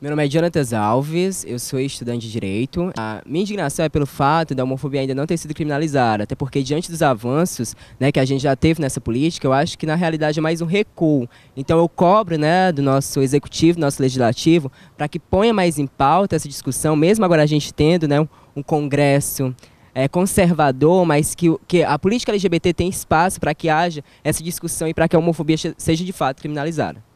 Meu nome é Jonatas Alves, eu sou estudante de Direito. A minha indignação é pelo fato da homofobia ainda não ter sido criminalizada, até porque diante dos avanços né, que a gente já teve nessa política, eu acho que na realidade é mais um recuo. Então eu cobro né, do nosso executivo, do nosso legislativo, para que ponha mais em pauta essa discussão, mesmo agora a gente tendo né, um congresso é, conservador, mas que, que a política LGBT tem espaço para que haja essa discussão e para que a homofobia seja de fato criminalizada.